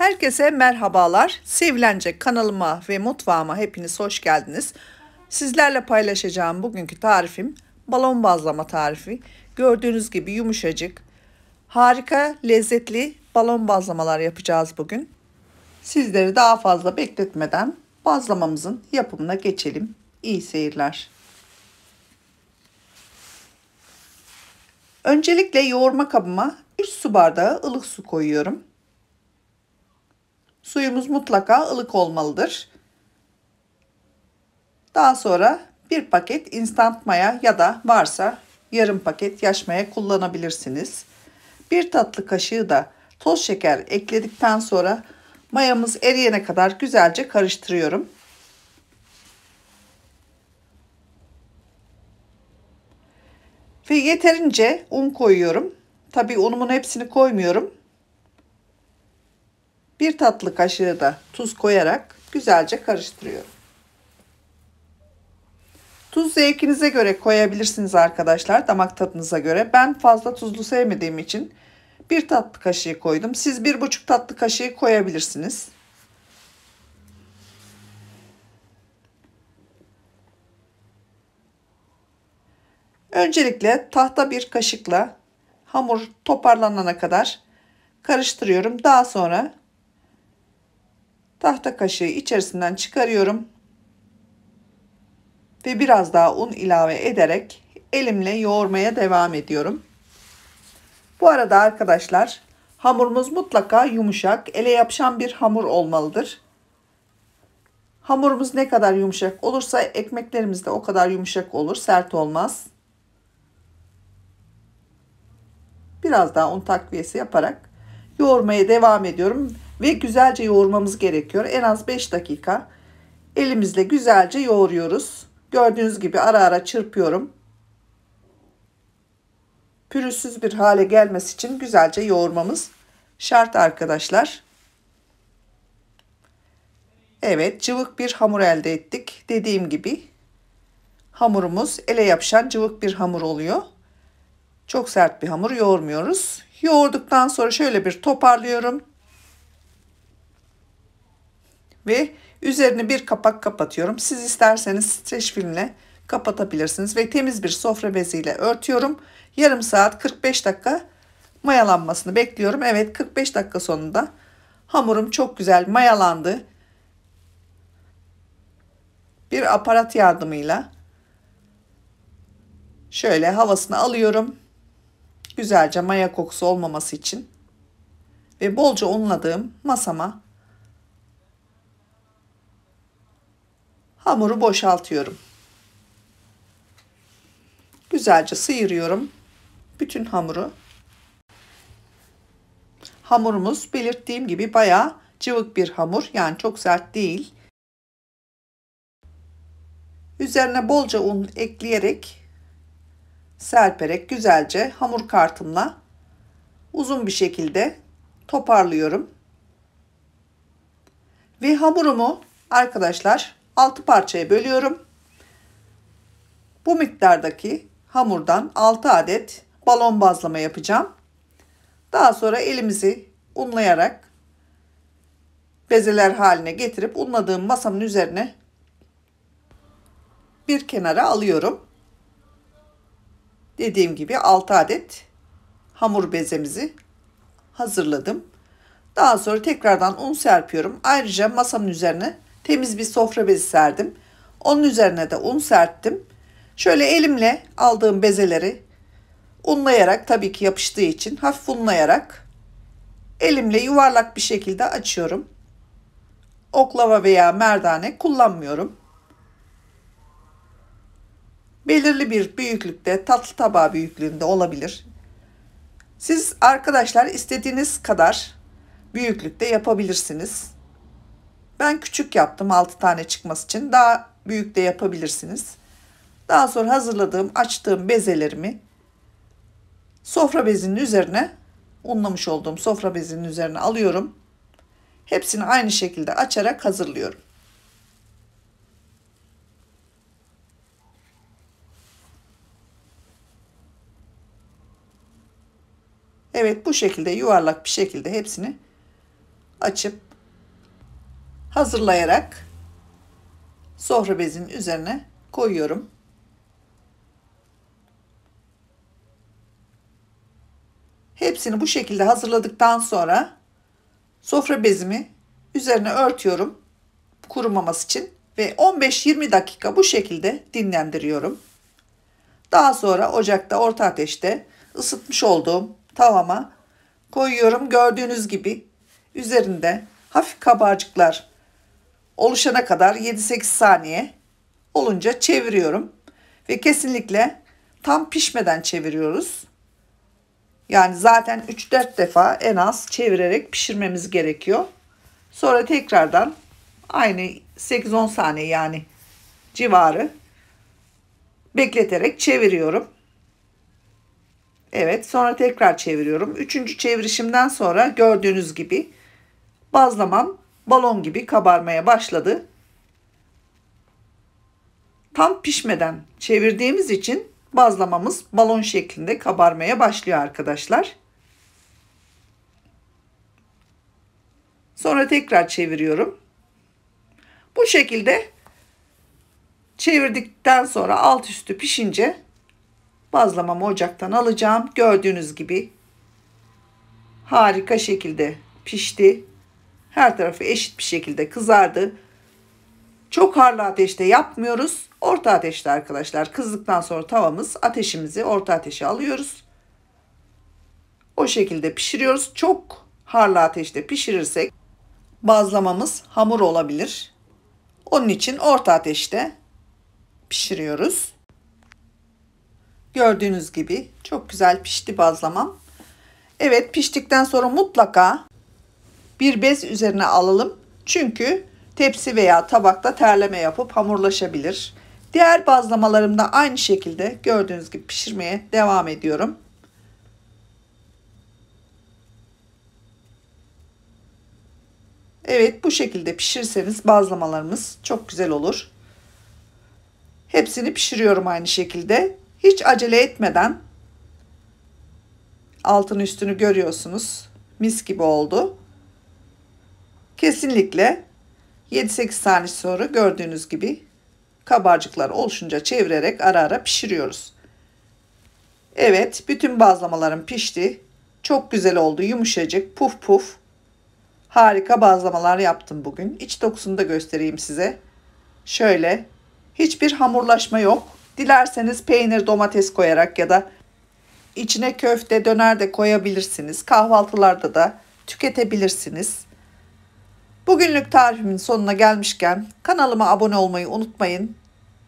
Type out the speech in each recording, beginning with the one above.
Herkese merhabalar. Sevilenecek kanalıma ve mutfağıma hepiniz hoş geldiniz. Sizlerle paylaşacağım bugünkü tarifim balon bazlama tarifi. Gördüğünüz gibi yumuşacık, harika, lezzetli balon bazlamalar yapacağız bugün. Sizleri daha fazla bekletmeden bazlamamızın yapımına geçelim. İyi seyirler. Öncelikle yoğurma kabıma 3 su bardağı ılık su koyuyorum. Suyumuz mutlaka ılık olmalıdır. Daha sonra bir paket instant maya ya da varsa yarım paket yaş maya kullanabilirsiniz. Bir tatlı kaşığı da toz şeker ekledikten sonra mayamız eriyene kadar güzelce karıştırıyorum. Ve yeterince un koyuyorum. Tabi unumun hepsini koymuyorum. 1 tatlı kaşığı da tuz koyarak güzelce karıştırıyorum. Tuz zevkinize göre koyabilirsiniz arkadaşlar damak tadınıza göre. Ben fazla tuzlu sevmediğim için 1 tatlı kaşığı koydum. Siz bir buçuk tatlı kaşığı koyabilirsiniz. Öncelikle tahta bir kaşıkla hamur toparlanana kadar karıştırıyorum. Daha sonra Tahta kaşığı içerisinden çıkarıyorum. Ve biraz daha un ilave ederek elimle yoğurmaya devam ediyorum. Bu arada arkadaşlar hamurumuz mutlaka yumuşak, ele yapışan bir hamur olmalıdır. Hamurumuz ne kadar yumuşak olursa ekmeklerimiz de o kadar yumuşak olur, sert olmaz. Biraz daha un takviyesi yaparak yoğurmaya devam ediyorum ve güzelce yoğurmamız gerekiyor. En az 5 dakika elimizle güzelce yoğuruyoruz. Gördüğünüz gibi ara ara çırpıyorum. Pürüzsüz bir hale gelmesi için güzelce yoğurmamız şart arkadaşlar. Evet cıvık bir hamur elde ettik. Dediğim gibi hamurumuz ele yapışan cıvık bir hamur oluyor. Çok sert bir hamur yoğurmuyoruz. Yoğurduktan sonra şöyle bir toparlıyorum ve üzerine bir kapak kapatıyorum. Siz isterseniz streç filmle kapatabilirsiniz ve temiz bir sofra beziyle örtüyorum. Yarım saat 45 dakika mayalanmasını bekliyorum. Evet 45 dakika sonunda hamurum çok güzel mayalandı. Bir aparat yardımıyla şöyle havasını alıyorum. Güzelce maya kokusu olmaması için ve bolca unladığım masama hamuru boşaltıyorum. Güzelce sıyırıyorum bütün hamuru. Hamurumuz belirttiğim gibi bayağı cıvık bir hamur. Yani çok sert değil. Üzerine bolca un ekleyerek serperek güzelce hamur kartımla uzun bir şekilde toparlıyorum. Ve hamurumu arkadaşlar 6 parçaya bölüyorum. Bu miktardaki hamurdan 6 adet balon bazlama yapacağım. Daha sonra elimizi unlayarak bezeler haline getirip unladığım masamın üzerine bir kenara alıyorum. Dediğim gibi 6 adet hamur bezemizi hazırladım. Daha sonra tekrardan un serpiyorum. Ayrıca masamın üzerine temiz bir sofra bezi serdim. Onun üzerine de un serptim. Şöyle elimle aldığım bezeleri unlayarak tabii ki yapıştığı için hafif unlayarak elimle yuvarlak bir şekilde açıyorum. Oklava veya merdane kullanmıyorum. Belirli bir büyüklükte tatlı tabağı büyüklüğünde olabilir. Siz arkadaşlar istediğiniz kadar büyüklükte yapabilirsiniz. Ben küçük yaptım 6 tane çıkması için. Daha büyük de yapabilirsiniz. Daha sonra hazırladığım, açtığım bezelerimi sofra bezinin üzerine unlamış olduğum sofra bezinin üzerine alıyorum. Hepsini aynı şekilde açarak hazırlıyorum. Evet bu şekilde yuvarlak bir şekilde hepsini açıp hazırlayarak sofra bezinin üzerine koyuyorum. Hepsini bu şekilde hazırladıktan sonra sofra bezimi üzerine örtüyorum kurumaması için ve 15-20 dakika bu şekilde dinlendiriyorum. Daha sonra ocakta orta ateşte ısıtmış olduğum tavama koyuyorum. Gördüğünüz gibi üzerinde hafif kabarcıklar oluşana kadar 7-8 saniye olunca çeviriyorum. Ve kesinlikle tam pişmeden çeviriyoruz. Yani zaten 3-4 defa en az çevirerek pişirmemiz gerekiyor. Sonra tekrardan aynı 8-10 saniye yani civarı bekleterek çeviriyorum. Evet sonra tekrar çeviriyorum. Üçüncü çevirişimden sonra gördüğünüz gibi bazlamam balon gibi kabarmaya başladı. Tam pişmeden çevirdiğimiz için bazlamamız balon şeklinde kabarmaya başlıyor arkadaşlar. Sonra tekrar çeviriyorum. Bu şekilde çevirdikten sonra alt üstü pişince bazlamamı ocaktan alacağım. Gördüğünüz gibi harika şekilde pişti. Her tarafı eşit bir şekilde kızardı. Çok harlı ateşte yapmıyoruz. Orta ateşte arkadaşlar. Kızdıktan sonra tavamız ateşimizi orta ateşe alıyoruz. O şekilde pişiriyoruz. Çok harlı ateşte pişirirsek bazlamamız hamur olabilir. Onun için orta ateşte pişiriyoruz. Gördüğünüz gibi çok güzel pişti bazlamam. Evet piştikten sonra mutlaka bir bez üzerine alalım. Çünkü tepsi veya tabakta terleme yapıp hamurlaşabilir. Diğer bazlamalarımda aynı şekilde gördüğünüz gibi pişirmeye devam ediyorum. Evet bu şekilde pişirseniz bazlamalarımız çok güzel olur. Hepsini pişiriyorum aynı şekilde. Hiç acele etmeden altın üstünü görüyorsunuz. Mis gibi oldu. Kesinlikle 7-8 tane sonra gördüğünüz gibi kabarcıklar oluşunca çevirerek ara ara pişiriyoruz. Evet bütün bazlamalarım pişti. Çok güzel oldu yumuşacık puf puf. Harika bazlamalar yaptım bugün. İç dokusunu da göstereyim size. Şöyle hiçbir hamurlaşma yok. Dilerseniz peynir domates koyarak ya da içine köfte döner de koyabilirsiniz. Kahvaltılarda da tüketebilirsiniz. Bugünlük tarifimin sonuna gelmişken kanalıma abone olmayı unutmayın.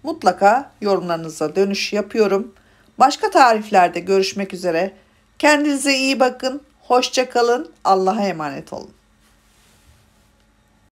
Mutlaka yorumlarınıza dönüş yapıyorum. Başka tariflerde görüşmek üzere. Kendinize iyi bakın. Hoşçakalın. Allah'a emanet olun.